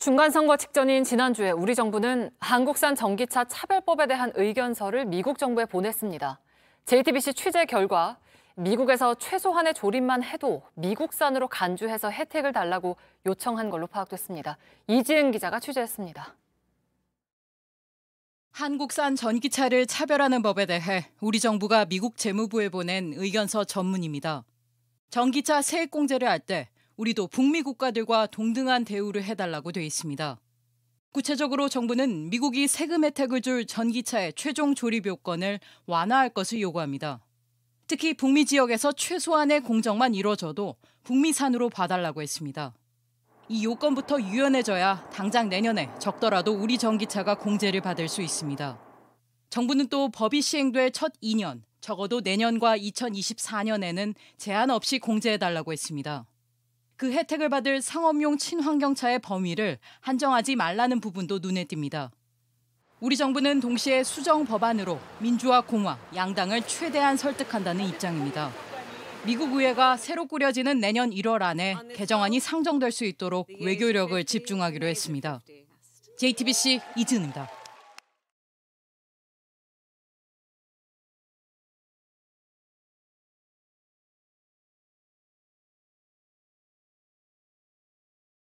중간선거 직전인 지난주에 우리 정부는 한국산 전기차 차별법에 대한 의견서를 미국 정부에 보냈습니다. JTBC 취재 결과 미국에서 최소한의 조립만 해도 미국산으로 간주해서 혜택을 달라고 요청한 걸로 파악됐습니다. 이지은 기자가 취재했습니다. 한국산 전기차를 차별하는 법에 대해 우리 정부가 미국 재무부에 보낸 의견서 전문입니다. 전기차 세액 공제를 할때 우리도 북미 국가들과 동등한 대우를 해달라고 돼 있습니다. 구체적으로 정부는 미국이 세금 혜택을 줄 전기차의 최종 조립 요건을 완화할 것을 요구합니다. 특히 북미 지역에서 최소한의 공정만 이뤄져도 북미산으로 봐달라고 했습니다. 이 요건부터 유연해져야 당장 내년에 적더라도 우리 전기차가 공제를 받을 수 있습니다. 정부는 또 법이 시행될 첫 2년, 적어도 내년과 2024년에는 제한 없이 공제해달라고 했습니다. 그 혜택을 받을 상업용 친환경차의 범위를 한정하지 말라는 부분도 눈에 띕니다. 우리 정부는 동시에 수정 법안으로 민주화 공화 양당을 최대한 설득한다는 입장입니다. 미국 의회가 새로 꾸려지는 내년 1월 안에 개정안이 상정될 수 있도록 외교력을 집중하기로 했습니다. JTBC 이진입니다.